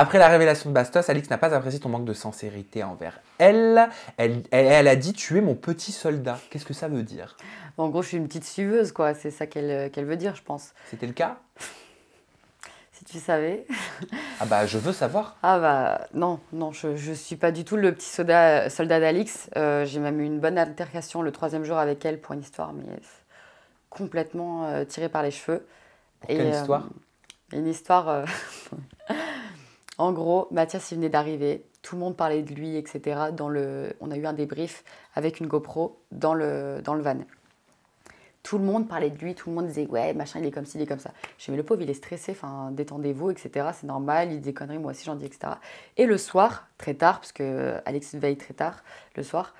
Après la révélation de Bastos, Alix n'a pas apprécié ton manque de sincérité envers elle. Elle, elle, a dit Tu es mon petit soldat. Qu'est-ce que ça veut dire En gros, je suis une petite suiveuse, quoi. C'est ça qu'elle euh, veut dire, je pense. C'était le cas Si tu savais. ah bah, je veux savoir. Ah bah, non, non, je, je suis pas du tout le petit soldat, euh, soldat d'Alix. Euh, j'ai même eu une bonne altercation le troisième jour avec elle pour une histoire, mais complètement tiré tirée par les cheveux. Et, quelle histoire Une histoire. En gros, Mathias, il venait d'arriver, tout le monde parlait de lui, etc. Dans le... On a eu un débrief avec une GoPro dans le, dans le van. Tout le monde parlait de lui, tout le monde disait ouais, machin, il est comme ci, il est comme ça. Je dis, mais le pauvre, il est stressé, enfin, détendez-vous, etc. C'est normal, il dit des conneries, moi aussi j'en dis, etc. Et le soir, très tard, parce que euh, Alex veille très tard, le soir,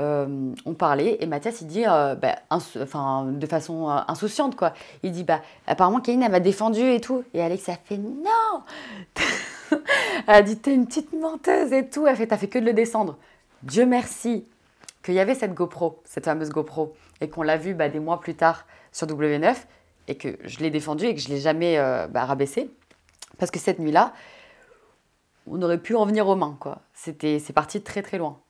euh, on parlait et Mathias il dit euh, bah, enfin de façon insouciante quoi il dit bah apparemment Kevin elle m'a défendu et tout et Alex a fait non elle a dit T'es une petite menteuse et tout. Elle fait T'as fait que de le descendre. Dieu merci qu'il y avait cette GoPro, cette fameuse GoPro, et qu'on l'a vue bah, des mois plus tard sur W9, et que je l'ai défendue et que je ne l'ai jamais euh, bah, rabaissée. Parce que cette nuit-là, on aurait pu en venir aux mains. C'était, C'est parti très très loin.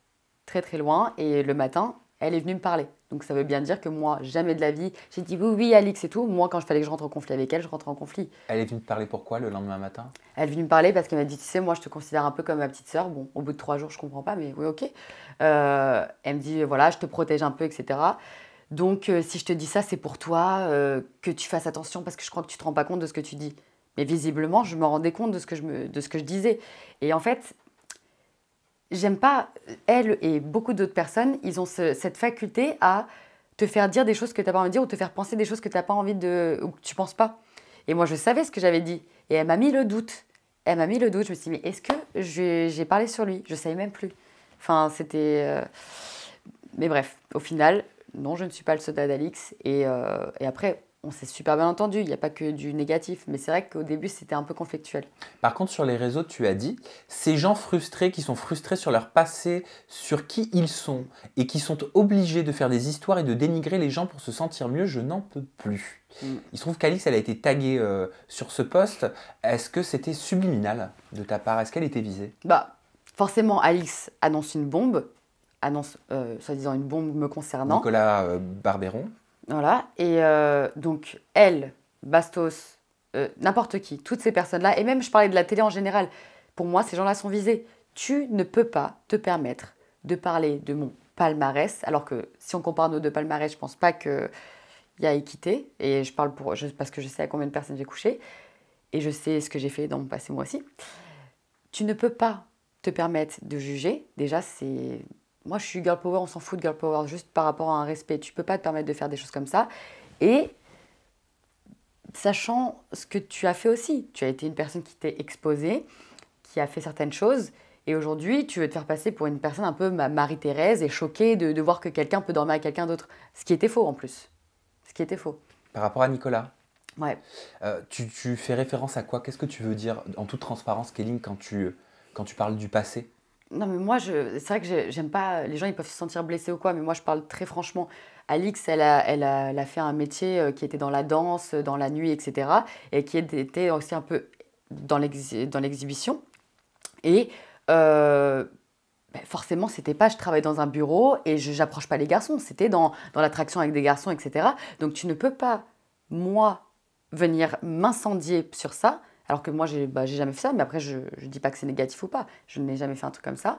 Très très loin. Et le matin, elle est venue me parler. Donc ça veut bien dire que moi, jamais de la vie, j'ai dit oui, oui, Alix et tout. Moi, quand je fallait que je rentre en conflit avec elle, je rentre en conflit. Elle est venue me parler pourquoi le lendemain matin Elle est venue me parler parce qu'elle m'a dit, tu sais, moi, je te considère un peu comme ma petite sœur. Bon, au bout de trois jours, je comprends pas, mais oui, ok. Euh, elle me dit, voilà, je te protège un peu, etc. Donc, euh, si je te dis ça, c'est pour toi, euh, que tu fasses attention parce que je crois que tu te rends pas compte de ce que tu dis. Mais visiblement, je me rendais compte de ce que je, me, de ce que je disais. Et en fait, j'aime pas, elle et beaucoup d'autres personnes, ils ont cette faculté à te faire dire des choses que tu n'as pas envie de dire ou te faire penser des choses que tu n'as pas envie de. ou que tu penses pas. Et moi, je savais ce que j'avais dit. Et elle m'a mis le doute. Elle m'a mis le doute. Je me suis dit, mais est-ce que j'ai parlé sur lui Je ne savais même plus. Enfin, c'était. Euh, mais bref, au final, non, je ne suis pas le soda d'Alix. Et, euh, et après, on s'est super bien entendu, il n'y a pas que du négatif, mais c'est vrai qu'au début c'était un peu conflictuel. Par contre sur les réseaux, tu as dit, ces gens frustrés qui sont frustrés sur leur passé, sur qui ils sont, et qui sont obligés de faire des histoires et de dénigrer les gens pour se sentir mieux, je n'en peux plus. Mm. Il se trouve qu'Alix, elle a été taguée euh, sur ce poste. Est-ce que c'était subliminal de ta part Est-ce qu'elle était visée Bah, forcément, Alice annonce une bombe, annonce euh, soi-disant une bombe me concernant. Nicolas euh, Barberon voilà. Et euh, donc, elle, Bastos, euh, n'importe qui, toutes ces personnes-là, et même je parlais de la télé en général, pour moi, ces gens-là sont visés. Tu ne peux pas te permettre de parler de mon palmarès, alors que si on compare nos deux palmarès, je ne pense pas qu'il y a équité, et je parle pour, parce que je sais à combien de personnes j'ai couché, et je sais ce que j'ai fait dans mon passé moi aussi. Tu ne peux pas te permettre de juger, déjà c'est moi je suis girl power, on s'en fout de girl power, juste par rapport à un respect. Tu peux pas te permettre de faire des choses comme ça. Et sachant ce que tu as fait aussi. Tu as été une personne qui t'est exposée, qui a fait certaines choses. Et aujourd'hui, tu veux te faire passer pour une personne un peu Marie-Thérèse et choquée de, voir que quelqu'un peut dormir avec quelqu'un d'autre. Ce qui était faux en plus. Ce qui était faux. Par rapport à Nicolas Ouais. Euh, tu, fais référence à quoi Qu'est-ce que tu veux dire en toute transparence, Kéline, quand tu, quand tu parles du passé non, mais moi, je... c'est vrai que j'aime pas. Les gens, ils peuvent se sentir blessés ou quoi, mais moi, je parle très franchement. Alix, elle a, a, fait un métier euh, qui était dans la danse, euh, dans la nuit, etc. Et qui était aussi un peu dans l'exhibition. Et euh, ben, forcément, c'était pas je travaille dans un bureau et je n'approche pas les garçons. C'était dans, dans l'attraction avec des garçons, etc. Donc tu ne peux pas, moi, venir m'incendier sur ça alors que moi, j'ai bah, jamais fait ça, mais après, je ne dis pas que c'est négatif ou pas. Je n'ai jamais fait un truc comme ça.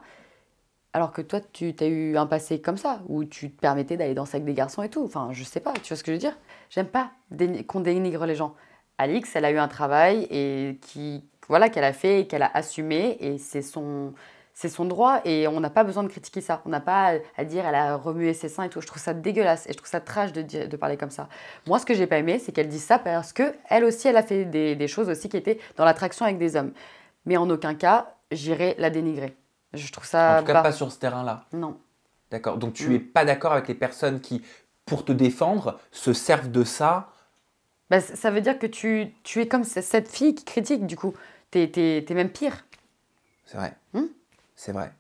Alors que toi, tu as eu un passé comme ça, où tu te permettais d'aller danser avec des garçons et tout. Enfin, je sais pas, tu vois ce que je veux dire J'aime pas qu'on dénigre les gens. Alix, elle a eu un travail et qui, voilà, qu'elle a fait et qu'elle a assumé, et c'est son, c'est son droit et on n'a pas besoin de critiquer ça. On n'a pas à dire elle a remué ses seins et tout. Je trouve ça dégueulasse et je trouve ça trash de, parler comme ça. Moi, ce que j'ai pas aimé, c'est qu'elle dise ça parce que elle aussi, elle a fait des, choses aussi qui étaient dans l'attraction avec des hommes. Mais en aucun cas, j'irai la dénigrer. Je trouve ça. En tout cas, pas sur ce terrain-là. Non. D'accord. Donc tu n'es mm. pas d'accord avec les personnes qui, pour te défendre, se servent de ça. Bah, ça veut dire que tu, tu es comme cette fille qui critique, du coup. Tu es, même pire. C'est vrai. Hmm c'est vrai.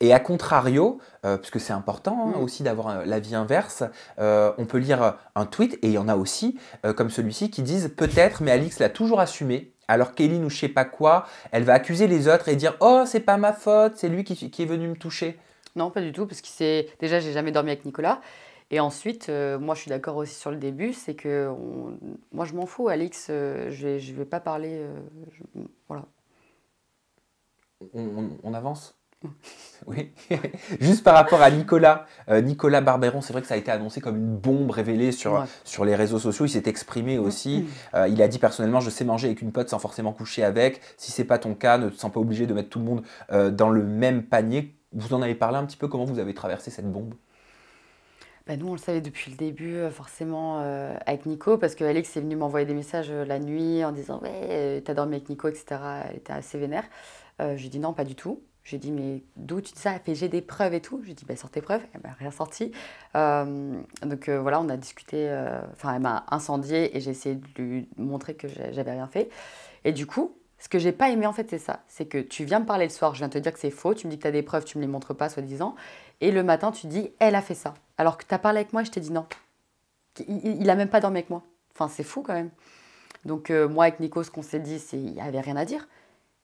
Et à contrario, euh, parce puisque c'est important hein, mm. aussi d'avoir euh, la vie inverse, euh, on peut lire un tweet, et il y en a aussi, comme celui-ci, qui disent peut-être, mais Alix l'a toujours assumé, alors qu'Eline ou je sais pas quoi, elle va accuser les autres et dire Oh, c'est pas ma faute, c'est lui qui, est venu me toucher. Non, pas du tout, parce que c'est déjà, j'ai jamais dormi avec Nicolas. Et ensuite, moi je suis d'accord aussi sur le début, c'est que moi je m'en fous, Alix, je, vais, vais pas parler. Voilà on, avance mm. oui, juste par rapport à Nicolas, euh, Nicolas Barberon, c'est vrai que ça a été annoncé comme une bombe révélée sur, sur les réseaux sociaux. Il s'est exprimé mm. aussi. Euh, il a dit personnellement, je sais manger avec une pote sans forcément coucher avec. Si c'est pas ton cas, ne te sens pas obligé de mettre tout le monde euh, dans le même panier. Vous en avez parlé un petit peu. Comment vous avez traversé cette bombe bah, nous, on le savait depuis le début, euh, forcément, euh, avec Nico, parce que Alex est venu m'envoyer des messages euh, la nuit en disant Ouais, t'as dormi avec Nico, etc. Elle était assez vénère. j'ai dit Non, pas du tout. J'ai dit, mais d'où tu dis ça Elle fait, j'ai des preuves et tout. J'ai dit, bah, sort tes preuves. Elle m'a rien sorti. donc voilà, on a discuté. Enfin, elle m'a incendié et j'ai essayé de lui montrer que j'avais rien fait. Et du coup, ce que j'ai pas aimé en fait, c'est ça. C'est que tu viens me parler le soir, je viens te dire que c'est faux, tu me dis que tu as des preuves, tu me les montres pas, soi-disant. Et le matin, tu dis, elle a fait ça. Alors que tu as parlé avec moi et je t'ai dit non. Il, a même pas dormi avec moi. Enfin, c'est fou quand même. Donc, euh, moi, avec Nico, ce qu'on s'est dit, c'est qu'il n'y avait rien à dire.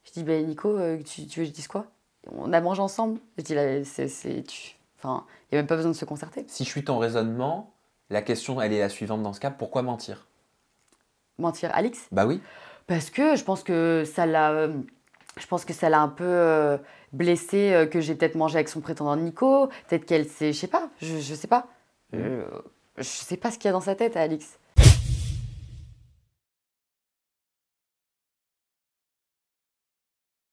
Je dis, ben Nico, euh, tu, veux que je dise quoi On a mangé ensemble. Je dis, c'est. Enfin, il n'y a même pas besoin de se concerter. Si je suis ton raisonnement, la question, elle est la suivante dans ce cas pourquoi mentir Mentir, Alix Bah oui parce que je pense que ça l'a euh, je pense que ça l'a un peu euh, blessée euh, que j'ai peut-être mangé avec son prétendant Nico, peut-être qu'elle s'est, je sais pas, je, je sais pas. Mmh. je sais pas ce qu'il y a dans sa tête Alix.